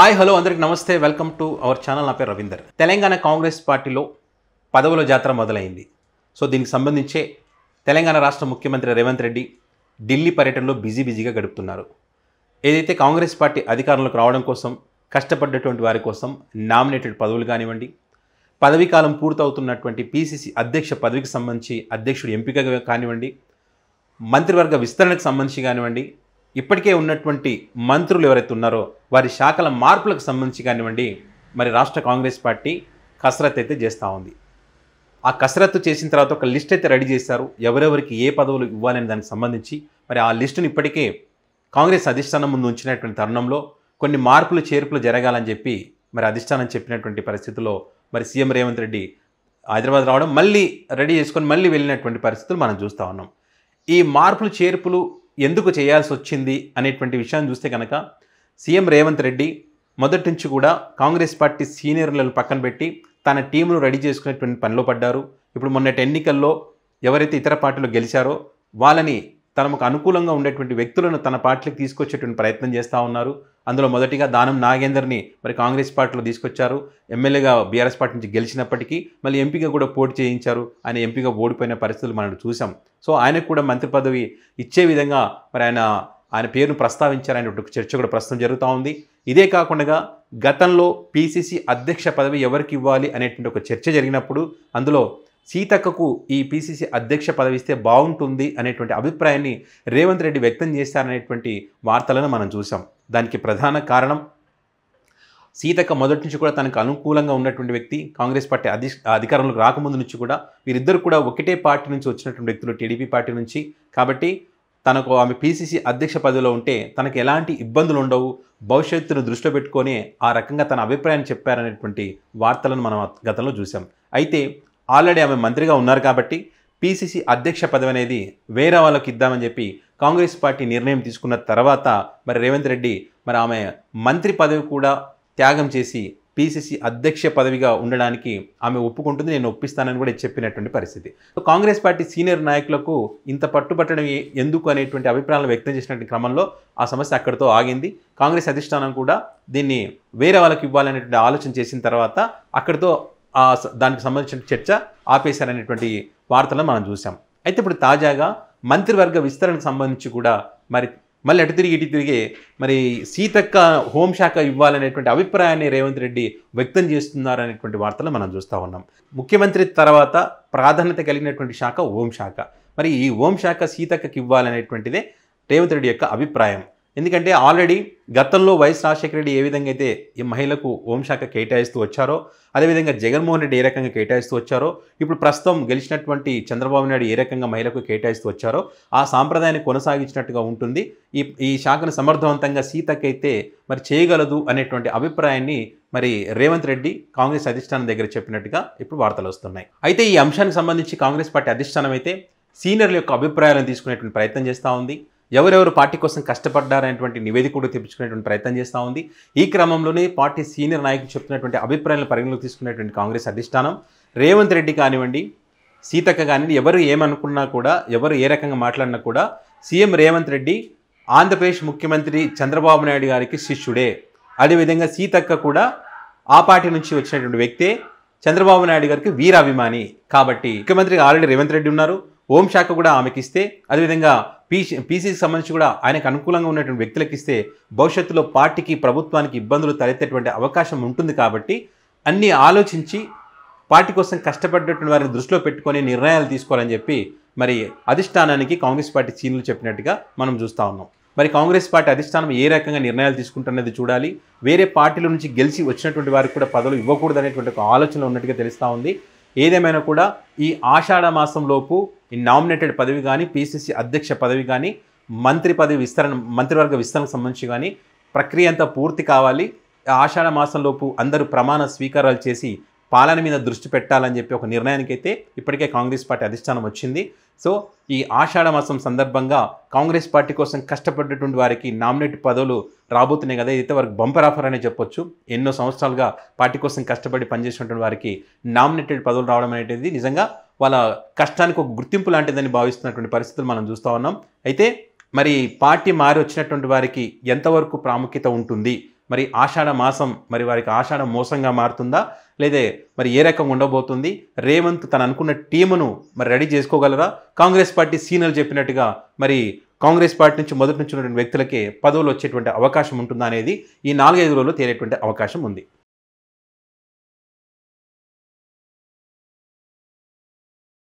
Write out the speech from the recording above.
hi hello అందరికి నమస్తే welcome to our channel నా పేరు రవీందర్ తెలంగాణ కాంగ్రెస్ పార్టీలో పదవుల జాతర మొదలైంది సో దీనికి సంబంధించే తెలంగాణ రాష్ట్ర ముఖ్యమంత్రి రేవంత్ రెడ్డి ఢిల్లీ పర్యటనలో బిజీ బిజీగా గడుపుతున్నారు ఏదైతే కాంగ్రెస్ పార్టీ అధికారంలోకి రావడం కోసం కష్టపడ్డటువంటి వారి కోసం నామినేటెడ్ పదవులు కానివ్వండి పదవీకాలం పూర్తవుతున్నటువంటి పీసీసీ అధ్యక్ష పదవికి సంబంధించి అధ్యక్షుడు ఎంపిక కానివ్వండి మంత్రివర్గ విస్తరణకు సంబంధించి కానివ్వండి ఇప్పటికే ఉన్నటువంటి మంత్రులు ఎవరైతే ఉన్నారో వారి శాఖల మార్పులకు సంబంధించి కానివ్వండి మరి రాష్ట్ర కాంగ్రెస్ పార్టీ కసరత్ అయితే చేస్తూ ఉంది ఆ కసరత్తు చేసిన తర్వాత ఒక లిస్ట్ అయితే రెడీ చేశారు ఎవరెవరికి ఏ పదవులు ఇవ్వాలని దానికి సంబంధించి మరి ఆ లిస్టును ఇప్పటికే కాంగ్రెస్ అధిష్టానం ముందు ఉంచినటువంటి తరుణంలో కొన్ని మార్పులు చేర్పులు జరగాలని చెప్పి మరి అధిష్టానం చెప్పినటువంటి పరిస్థితుల్లో మరి సీఎం రేవంత్ రెడ్డి హైదరాబాద్ రావడం మళ్ళీ రెడీ చేసుకొని మళ్ళీ వెళ్ళినటువంటి పరిస్థితులు మనం చూస్తూ ఉన్నాం ఈ మార్పులు చేర్పులు ఎందుకు చేయాల్సి వచ్చింది అనేటువంటి విషయాన్ని చూస్తే కనుక సీఎం రేవంత్ రెడ్డి మొదటి నుంచి కూడా కాంగ్రెస్ పార్టీ సీనియర్లను పక్కన పెట్టి తన టీంను రెడీ చేసుకునేటువంటి పనిలో పడ్డారు ఇప్పుడు మొన్నటి ఎన్నికల్లో ఎవరైతే ఇతర పార్టీలు గెలిచారో వాళ్ళని తనకు అనుకూలంగా ఉండేటువంటి వ్యక్తులను తన పార్టీకి తీసుకొచ్చేటువంటి ప్రయత్నం చేస్తూ ఉన్నారు అందులో మొదటిగా దానం నాగేందర్ని మరి కాంగ్రెస్ పార్టీలో తీసుకొచ్చారు ఎమ్మెల్యేగా బీఆర్ఎస్ పార్టీ నుంచి గెలిచినప్పటికీ మళ్ళీ ఎంపీగా కూడా పోటీ చేయించారు ఆయన ఎంపీగా ఓడిపోయిన పరిస్థితులు మనం చూసాం సో ఆయనకు కూడా మంత్రి పదవి ఇచ్చే విధంగా మరి ఆయన ఆయన పేరును ప్రస్తావించారనేటువంటి చర్చ కూడా ప్రస్తుతం జరుగుతూ ఉంది ఇదే కాకుండా గతంలో పీసీసీ అధ్యక్ష పదవి ఎవరికి ఇవ్వాలి అనేటువంటి ఒక చర్చ జరిగినప్పుడు అందులో సీతక్కకు ఈ పీసీసీ అధ్యక్ష పదవిస్తే బాగుంటుంది అనేటువంటి అభిప్రాయాన్ని రేవంత్ రెడ్డి వ్యక్తం చేస్తారనేటువంటి వార్తలను మనం చూసాం దానికి ప్రధాన కారణం సీతక్క మొదటి నుంచి కూడా తనకు అనుకూలంగా ఉన్నటువంటి వ్యక్తి కాంగ్రెస్ పార్టీ అధి అధికారంలోకి రాకముందు నుంచి కూడా వీరిద్దరు కూడా ఒకటే పార్టీ నుంచి వచ్చినటువంటి వ్యక్తులు టీడీపీ పార్టీ నుంచి కాబట్టి తనకు ఆమె పీసీసీ అధ్యక్ష పదవిలో ఉంటే తనకు ఎలాంటి ఇబ్బందులు ఉండవు భవిష్యత్తును దృష్టిలో పెట్టుకొని ఆ రకంగా తన అభిప్రాయాన్ని చెప్పారనేటువంటి వార్తలను మనం గతంలో చూసాం అయితే ఆల్రెడీ ఆమె మంత్రిగా ఉన్నారు కాబట్టి పీసీసీ అధ్యక్ష పదవి అనేది వేరే వాళ్ళకి ఇద్దామని చెప్పి కాంగ్రెస్ పార్టీ నిర్ణయం తీసుకున్న తర్వాత మరి రేవంత్ రెడ్డి మరి ఆమె మంత్రి పదవి కూడా త్యాగం చేసి పీసీసీ అధ్యక్ష పదవిగా ఉండడానికి ఆమె ఒప్పుకుంటుంది నేను ఒప్పిస్తానని కూడా చెప్పినటువంటి పరిస్థితి కాంగ్రెస్ పార్టీ సీనియర్ నాయకులకు ఇంత పట్టుబట్టడం ఎందుకు అనేటువంటి అభిప్రాయాలను వ్యక్తం చేసినటువంటి క్రమంలో ఆ సమస్య అక్కడితో ఆగింది కాంగ్రెస్ అధిష్టానం కూడా దీన్ని వేరే వాళ్ళకి ఇవ్వాలనేటువంటి ఆలోచన చేసిన తర్వాత అక్కడితో దానికి సంబంధించిన చర్చ ఆపేశారనేటువంటి వార్తలను మనం చూసాం అయితే ఇప్పుడు తాజాగా మంత్రివర్గ విస్తరణకు సంబంధించి కూడా మరి మళ్ళీ అటు తిరిగి ఇటు తిరిగి మరి సీతక్క హోంశాఖ ఇవ్వాలనేటువంటి అభిప్రాయాన్ని రేవంత్ రెడ్డి వ్యక్తం చేస్తున్నారనేటువంటి వార్తలు మనం చూస్తూ ఉన్నాం ముఖ్యమంత్రి తర్వాత ప్రాధాన్యత కలిగినటువంటి శాఖ హోంశాఖ మరి ఈ హోంశాఖ సీతక్కకి ఇవ్వాలనేటువంటిదే రేవంత్ రెడ్డి యొక్క అభిప్రాయం ఎందుకంటే ఆల్రెడీ గతంలో వైఎస్ రాజశేఖర రెడ్డి ఏ విధంగా అయితే ఈ మహిళకు హోంశాఖ కేటాయిస్తూ వచ్చారో అదేవిధంగా జగన్మోహన్ రెడ్డి ఏ రకంగా కేటాయిస్తూ వచ్చారో ఇప్పుడు ప్రస్తుతం గెలిచినటువంటి చంద్రబాబు నాయుడు ఏ రకంగా మహిళకు కేటాయిస్తూ వచ్చారో ఆ సాంప్రదాయాన్ని కొనసాగించినట్టుగా ఉంటుంది ఈ ఈ శాఖను సమర్థవంతంగా సీతకైతే మరి చేయగలదు అనేటువంటి అభిప్రాయాన్ని మరి రేవంత్ రెడ్డి కాంగ్రెస్ అధిష్టానం దగ్గర చెప్పినట్టుగా ఇప్పుడు వార్తలు వస్తున్నాయి అయితే ఈ అంశానికి సంబంధించి కాంగ్రెస్ పార్టీ అధిష్టానం అయితే సీనియర్ల యొక్క అభిప్రాయాలను తీసుకునేటువంటి ప్రయత్నం చేస్తూ ఉంది ఎవరెవరు పార్టీ కోసం కష్టపడ్డారనేటువంటి నివేదిక కూడా తెప్పించుకునేటువంటి ప్రయత్నం చేస్తూ ఉంది ఈ క్రమంలోనే పార్టీ సీనియర్ నాయకులు చెప్తున్నటువంటి అభిప్రాయాలను పరిగణలోకి తీసుకునేటువంటి కాంగ్రెస్ అధిష్టానం రేవంత్ రెడ్డి కానివ్వండి సీతక్క కానివ్వండి ఎవరు ఏమనుకున్నా కూడా ఎవరు ఏ రకంగా మాట్లాడినా కూడా సీఎం రేవంత్ రెడ్డి ఆంధ్రప్రదేశ్ ముఖ్యమంత్రి చంద్రబాబు నాయుడు గారికి శిష్యుడే అదేవిధంగా సీతక్క కూడా ఆ పార్టీ నుంచి వచ్చినటువంటి వ్యక్తే చంద్రబాబు నాయుడు గారికి వీరాభిమాని కాబట్టి ముఖ్యమంత్రి ఆల్రెడీ రేవంత్ రెడ్డి ఉన్నారు హోంశాఖ కూడా ఆమెకిస్తే అదేవిధంగా పీసీ పీసీకి సంబంధించి కూడా ఆయనకు అనుకూలంగా ఉన్నటువంటి వ్యక్తులకు ఇస్తే భవిష్యత్తులో పార్టీకి ప్రభుత్వానికి ఇబ్బందులు తలెత్తేటువంటి అవకాశం ఉంటుంది కాబట్టి అన్నీ ఆలోచించి పార్టీ కోసం కష్టపడ్డటువంటి వారిని దృష్టిలో పెట్టుకొని నిర్ణయాలు తీసుకోవాలని చెప్పి మరి అధిష్టానానికి కాంగ్రెస్ పార్టీ చీనులు చెప్పినట్టుగా మనం చూస్తూ ఉన్నాం మరి కాంగ్రెస్ పార్టీ అధిష్టానం ఏ రకంగా నిర్ణయాలు తీసుకుంటున్నది చూడాలి వేరే పార్టీల నుంచి గెలిచి వచ్చినటువంటి వారికి కూడా పదవులు ఇవ్వకూడదు అనేటువంటి ఒక ఆలోచన ఉన్నట్టుగా తెలుస్తూ ఉంది ఏదేమైనా కూడా ఈ ఆషాఢ మాసంలోపు ఈ నామినేటెడ్ పదవి కానీ పీసీసీ అధ్యక్ష పదవి కానీ మంత్రి పదవి విస్తరణ మంత్రివర్గ విస్తరణకు సంబంధించి కానీ ప్రక్రియ అంతా పూర్తి కావాలి ఆషాఢ మాసంలోపు అందరూ ప్రమాణ స్వీకారాలు చేసి పాలన మీద దృష్టి పెట్టాలని చెప్పి ఒక నిర్ణయానికి అయితే ఇప్పటికే కాంగ్రెస్ పార్టీ అధిష్టానం వచ్చింది సో ఈ ఆషాఢ మాసం సందర్భంగా కాంగ్రెస్ పార్టీ కోసం కష్టపడ్డటువంటి వారికి నామినేట్ పదవులు రాబోతున్నాయి కదా ఇదైతే వారికి బంపర్ ఆఫర్ అనే చెప్పొచ్చు ఎన్నో సంవత్సరాలుగా పార్టీ కోసం కష్టపడి పనిచేసినటువంటి వారికి నామినేటెడ్ పదవులు రావడం అనేది నిజంగా వాళ్ళ కష్టానికి ఒక గుర్తింపు లాంటిదని భావిస్తున్నటువంటి పరిస్థితులు మనం చూస్తూ ఉన్నాం అయితే మరి పార్టీ మారి వచ్చినటువంటి వారికి ఎంతవరకు ప్రాముఖ్యత ఉంటుంది మరి ఆషాఢ మాసం మరి వారికి ఆషాఢ మోసంగా మారుతుందా లేదే మరి ఏ రకంగా ఉండబోతుంది రేవంత్ తను అనుకున్న టీమును మరి రెడీ చేసుకోగలరా కాంగ్రెస్ పార్టీ సీనియర్లు చెప్పినట్టుగా మరి కాంగ్రెస్ పార్టీ నుంచి మొదటి నుంచి ఉన్నటువంటి వ్యక్తులకే పదవులు వచ్చేటువంటి అవకాశం ఉంటుందా అనేది ఈ నాలుగైదు రోజుల్లో తేలేటువంటి అవకాశం ఉంది